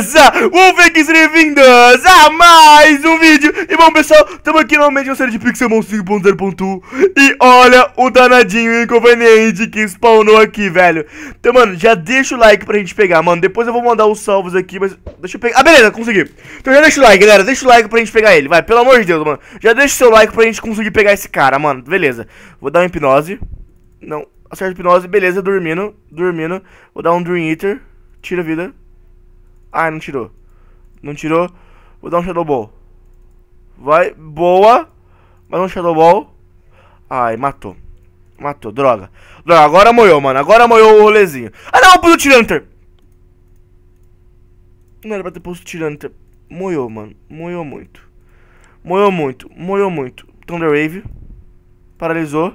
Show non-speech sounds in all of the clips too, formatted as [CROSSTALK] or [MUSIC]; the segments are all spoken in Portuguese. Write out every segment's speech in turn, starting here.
beleza? Wolfex bem-vindos a mais um vídeo E bom pessoal, estamos aqui novamente na série de Pixelmon 5.0.1 E olha o danadinho inconveniente que spawnou aqui, velho Então mano, já deixa o like pra gente pegar, mano Depois eu vou mandar os salvos aqui, mas deixa eu pegar Ah, beleza, consegui Então já deixa o like, galera, deixa o like pra gente pegar ele, vai, pelo amor de Deus, mano Já deixa o seu like pra gente conseguir pegar esse cara, mano, beleza Vou dar uma hipnose Não, acerta a hipnose, beleza, dormindo, dormindo Vou dar um Dream Eater, tira a vida ah, não tirou. Não tirou. Vou dar um Shadow Ball. Vai, boa. Mais um Shadow Ball. Ai, matou. Matou, droga. Droga, agora moiou, mano. Agora moiou o rolezinho. Ah, não, pus o Tiranter. Não era pra ter posto o Tiranter. Moiou, mano. Moiou muito. Moiou muito. Moiou muito. Thunder Wave. Paralisou.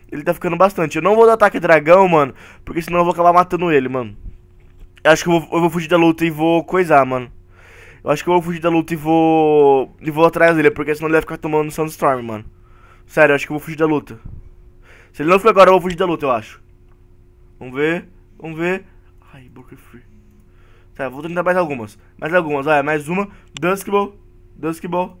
Ele tá ficando bastante. Eu não vou dar ataque dragão, mano. Porque senão eu vou acabar matando ele, mano. Eu acho que eu vou, eu vou fugir da luta e vou coisar, mano. Eu acho que eu vou fugir da luta e vou. E vou atrás dele, porque senão ele vai ficar tomando Sandstorm, mano. Sério, eu acho que eu vou fugir da luta. Se ele não for agora, eu vou fugir da luta, eu acho. Vamos ver. Vamos ver. Ai, Burger Free. Tá, vou tentar mais algumas. Mais algumas, Olha, mais uma. Duskball. Duskball.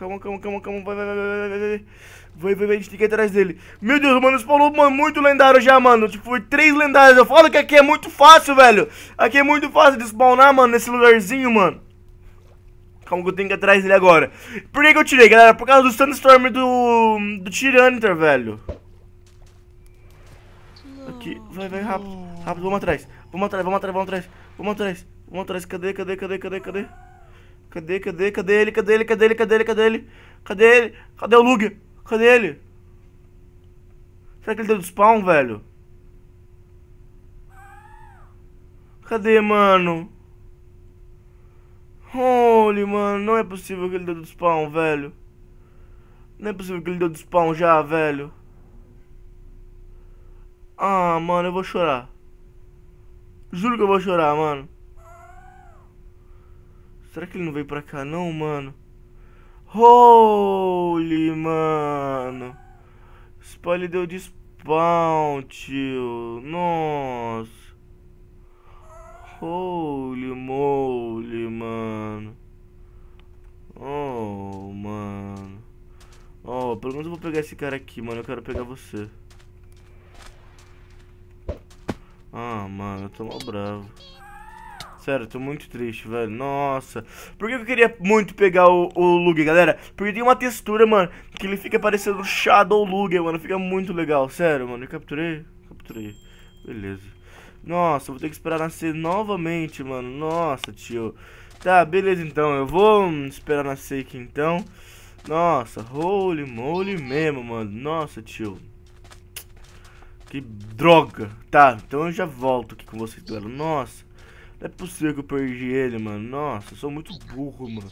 Calma, calma, calma, calma. Vai, vai, vai, vai, vai, vai. Vai, vai, A gente tem que ir atrás dele. Meu Deus, mano, spawnou, mano, muito lendário já, mano. Tipo, foi três lendários. Eu falo que aqui é muito fácil, velho. Aqui é muito fácil de spawnar, mano, nesse lugarzinho, mano. Calma que eu tenho que ir atrás dele agora. Por que, que eu tirei, galera? Por causa do Sandstorm do, do Tyranitar, velho. Aqui, vai, vai, rápido. Rápido, vamos atrás. Vamos atrás, vamos atrás, vamos atrás. Vamos atrás, vamos atrás. Cadê, cadê, cadê, cadê, cadê? Cadê, cadê, cadê ele, cadê ele, cadê ele, cadê ele, cadê ele? Cadê ele? Cadê o Lug? Cadê ele? Será que ele deu do spawn, velho? Cadê, mano? Holy, mano, não é possível que ele deu do spawn, velho. Não é possível que ele deu do spawn já, velho. Ah, mano, eu vou chorar. Juro que eu vou chorar, mano. Será que ele não veio pra cá não, mano? Holy, mano. Spoiler deu de spawn, tio. Nossa. Holy moly, mano. Oh, mano. Oh, pelo menos eu vou pegar esse cara aqui, mano. Eu quero pegar você. Ah, mano, eu tô mal bravo. Sério, tô muito triste, velho. Nossa. Por que eu queria muito pegar o, o galera? Porque tem uma textura, mano, que ele fica parecendo Shadow Luger, mano. Fica muito legal. Sério, mano. Eu capturei? Capturei. Beleza. Nossa, vou ter que esperar nascer novamente, mano. Nossa, tio. Tá, beleza então. Eu vou esperar nascer aqui então. Nossa, holy moly mesmo, mano. Nossa, tio. Que droga. Tá, então eu já volto aqui com vocês, galera. Nossa. Não é possível que eu perdi ele, mano. Nossa, eu sou muito burro, mano.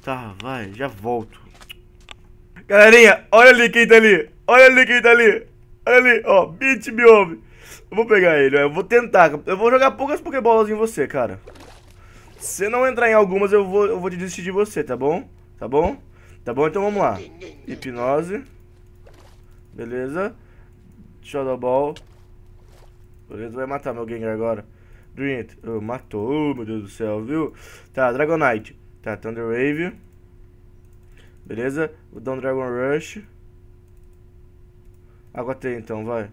Tá, vai, já volto. Galerinha, olha ali quem tá ali. Olha ali quem tá ali. Olha ali, ó, Beat Biome. Eu vou pegar ele, ó. Eu vou tentar. Eu vou jogar poucas Pokébolas em você, cara. Se não entrar em algumas, eu vou, eu vou te desistir de você, tá bom? Tá bom? Tá bom, então vamos lá. Hipnose. Beleza. Shadow Ball. Beleza, vai matar meu Gengar agora. Dread. Oh, matou, meu Deus do céu, viu? Tá, Dragonite. Tá, Thunder Wave. Beleza? Vou dar um Dragon Rush. Água Teia então, vai.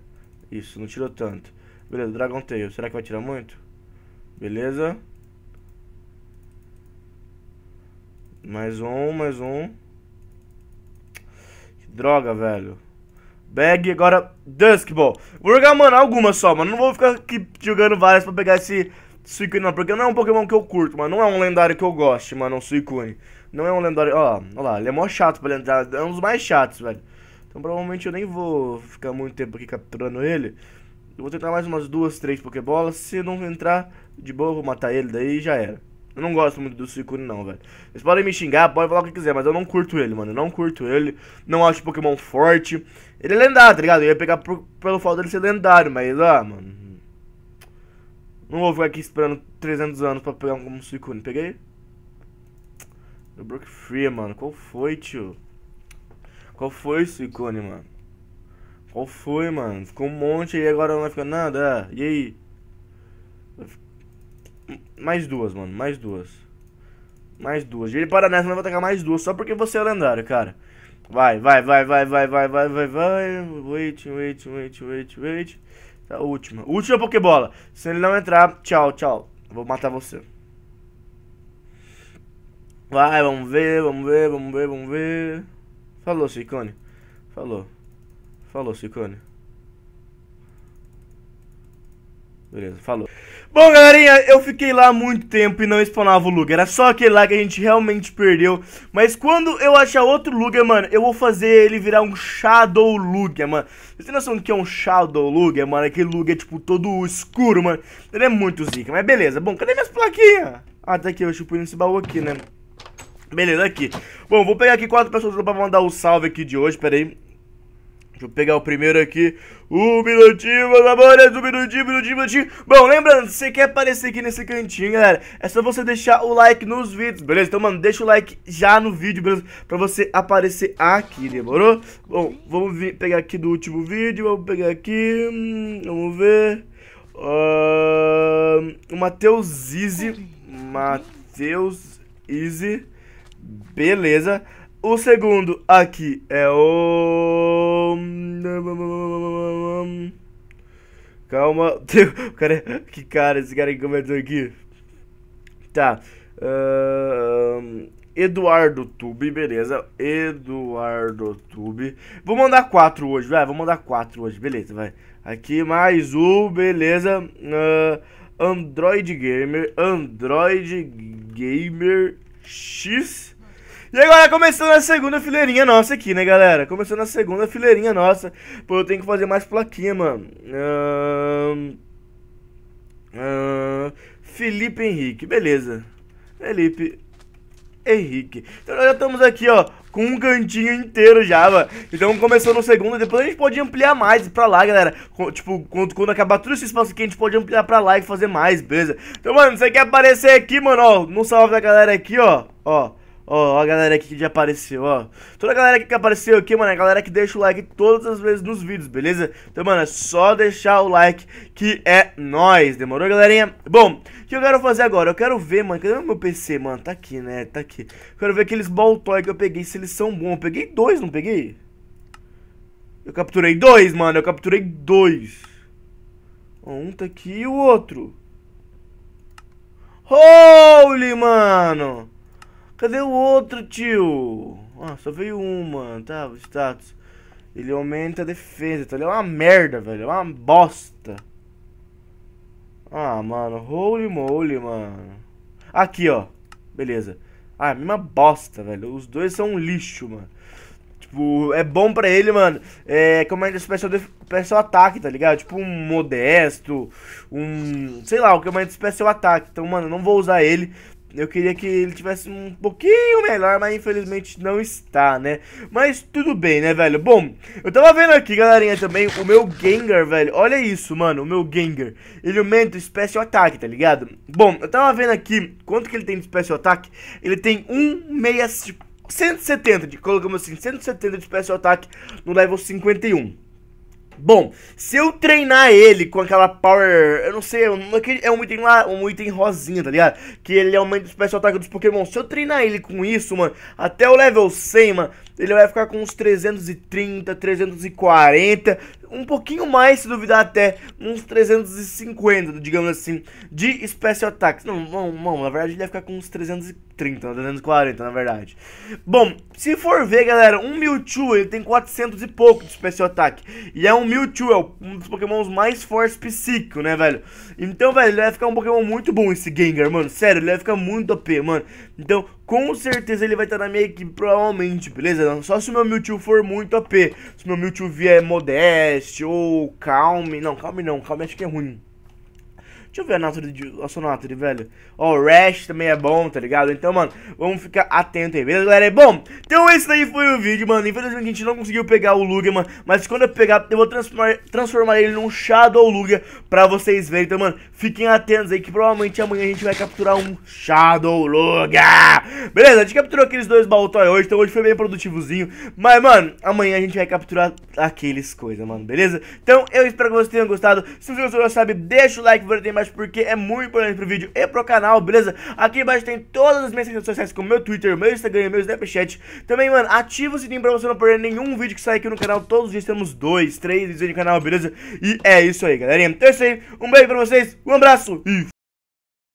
Isso, não tirou tanto. Beleza, Dragon Tail. Será que vai tirar muito? Beleza. Mais um, mais um. Que droga, velho. Bag, agora Duskball. Vou jogar, mano, algumas só, mano. Não vou ficar aqui jogando várias pra pegar esse Suicune, não. Porque não é um Pokémon que eu curto, mano. Não é um lendário que eu goste, mano, um Suicune. Não é um lendário... Ó, ó lá, ele é mó chato pra entrar. É um dos mais chatos, velho. Então provavelmente eu nem vou ficar muito tempo aqui capturando ele. Eu vou tentar mais umas duas, três Pokébolas. Se não entrar, de boa, eu vou matar ele daí já era. Eu não gosto muito do Suicune não, velho. Vocês podem me xingar, podem falar o que quiser, mas eu não curto ele, mano. Eu não curto ele, não acho Pokémon forte. Ele é lendário, tá ligado? Eu ia pegar por, pelo fato dele ser lendário, mas, ah, mano... Não vou ficar aqui esperando 300 anos pra pegar um Suicune. Peguei? Eu Brook Free, mano. Qual foi, tio? Qual foi, Suicune, mano? Qual foi, mano? Ficou um monte e agora não vai ficar nada. Ah, e aí? Mais duas, mano. Mais duas. Mais duas. Ele para nessa, mas vou atacar mais duas. Só porque você é lendário, cara. Vai, vai, vai, vai, vai, vai, vai, vai, vai. Wait, wait, wait, wait, wait. Tá, última. Última Pokébola. Se ele não entrar, tchau, tchau. Vou matar você. Vai, vamos ver, vamos ver, vamos ver, vamos ver. Falou, Cicone. Falou. Falou, Cicone. Beleza, falou. Bom, galerinha, eu fiquei lá muito tempo e não spawnava o Luger. Era só aquele lá que a gente realmente perdeu. Mas quando eu achar outro Luger, mano, eu vou fazer ele virar um Shadow Luger, mano. Vocês têm noção do que é um Shadow Luger, mano? Aquele Luger, tipo, todo escuro, mano. Ele é muito zica, mas beleza. Bom, cadê minhas plaquinhas? Ah, tá aqui, eu chupo nesse baú aqui, né? Beleza, aqui. Bom, vou pegar aqui quatro pessoas pra mandar o um salve aqui de hoje, peraí Deixa eu pegar o primeiro aqui. Um minutinho, meus amores. Um minutinho, minutinho, minutinho. Bom, lembrando, se você quer aparecer aqui nesse cantinho, galera, é só você deixar o like nos vídeos, beleza? Então, mano, deixa o like já no vídeo, beleza? Pra você aparecer aqui, demorou? Bom, vamos vir, pegar aqui do último vídeo. Vamos pegar aqui. Hum, vamos ver. Uh, o Matheus Izzy. Matheus Easy, Beleza. O segundo aqui é o. Calma. [LAUGHS] Cara, que cara esse cara que comentou aqui? Tá. Uh, Eduardo Tube, beleza. Eduardo Tube. Vou mandar quatro hoje, vai. Vou mandar quatro hoje, beleza, vai. Aqui mais o, beleza. Uh, Android Gamer. Android Gamer X. E agora começando a segunda fileirinha nossa aqui, né, galera? Começando a segunda fileirinha nossa. Pô, eu tenho que fazer mais plaquinha, mano. Uh... Uh... Felipe Henrique, beleza. Felipe Henrique. Então nós já estamos aqui, ó, com um cantinho inteiro já, mano. Então começou no segundo, depois a gente pode ampliar mais pra lá, galera. Com, tipo, quando, quando acabar tudo esse espaço aqui, a gente pode ampliar pra lá e fazer mais, beleza? Então, mano, você quer aparecer aqui, mano, ó, no salve da galera aqui, ó, ó. Ó, ó a galera aqui que já apareceu, ó. Toda a galera que apareceu aqui, mano, é a galera que deixa o like todas as vezes nos vídeos, beleza? Então, mano, é só deixar o like que é nóis, demorou, galerinha? Bom, o que eu quero fazer agora? Eu quero ver, mano, cadê meu PC, mano? Tá aqui, né? Tá aqui. Eu quero ver aqueles baltoy que eu peguei, se eles são bons. Eu peguei dois, não peguei? Eu capturei dois, mano, eu capturei dois. Um tá aqui e o outro. Holy, mano! Cadê o outro, tio? Ah, só veio um, mano. tá? O status. Ele aumenta a defesa, tá? Ele é uma merda, velho. É uma bosta. Ah, mano. Holy moly, mano. Aqui, ó. Beleza. Ah, é mesma bosta, velho. Os dois são um lixo, mano. Tipo, é bom pra ele, mano. É, como é especial, especial ataque, tá ligado? Tipo, um modesto, um. Sei lá, o que é mais especial é ataque. Então, mano, não vou usar ele. Eu queria que ele tivesse um pouquinho melhor, mas infelizmente não está, né? Mas tudo bem, né, velho? Bom, eu tava vendo aqui, galerinha, também o meu Gengar, velho. Olha isso, mano, o meu Gengar. Ele aumenta o Special Attack, tá ligado? Bom, eu tava vendo aqui quanto que ele tem de Special Attack. Ele tem 1,65... 170, de, colocamos assim, 170 de Special Attack no level 51. Bom, se eu treinar ele com aquela power. Eu não sei, é um item lá, um item rosinha, tá ligado? Que ele aumenta é o especial ataque dos Pokémon. Se eu treinar ele com isso, mano, até o level 100, mano, ele vai ficar com uns 330, 340 um pouquinho mais, se duvidar até, uns 350, digamos assim, de Special Attacks. Não, não, não na verdade ele ia ficar com uns 330, 340, na verdade. Bom, se for ver, galera, um Mewtwo, ele tem 400 e pouco de Special Attack. E é um Mewtwo, é um dos pokémons mais fortes psíquico, né, velho? Então, velho, ele vai ficar um pokémon muito bom esse Gengar, mano. Sério, ele vai ficar muito OP, mano. Então, com certeza ele vai estar tá na minha equipe, provavelmente, beleza? Só se o meu Mewtwo for muito AP. Se o meu Mewtwo vier Modeste ou Calme. Não, Calme não. Calme acho que é ruim. Deixa eu ver a Nature de, a sua Nature, velho. Ó, o Rash também é bom, tá ligado? Então, mano, vamos ficar atento aí, beleza, galera? Bom, então esse daí foi o vídeo, mano. Infelizmente a gente não conseguiu pegar o Lugia, mano. Mas quando eu pegar, eu vou transformar, transformar ele num Shadow Lugia pra vocês verem. Então, mano, fiquem atentos aí que provavelmente amanhã a gente vai capturar um Shadow Lugia. Beleza, a gente capturou aqueles dois Baltoy hoje, então hoje foi bem produtivozinho. Mas, mano, amanhã a gente vai capturar aqueles coisas, mano, beleza? Então, eu espero que vocês tenham gostado. Se você gostou, já sabe, deixa o like, ver ter mais porque é muito importante pro vídeo e pro canal, beleza? Aqui embaixo tem todas as minhas redes sociais, como meu Twitter, meu Instagram, meu Snapchat. Também, mano, ativa o sininho pra você não perder nenhum vídeo que sai aqui no canal. Todos os dias temos dois, três vídeos no canal, beleza? E é isso aí, galerinha. Então é isso aí. Um beijo pra vocês, um abraço e